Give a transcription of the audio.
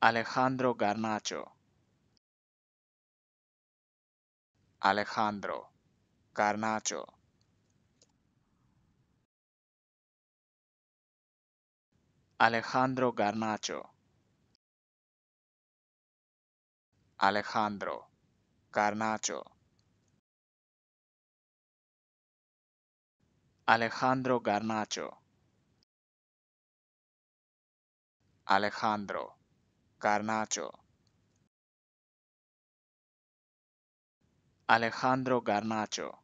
Alejandro Garnacho Alejandro Garnacho Alejandro Garnacho Alejandro Garnacho Alejandro Garnacho Alejandro Garnacho Alejandro Garnacho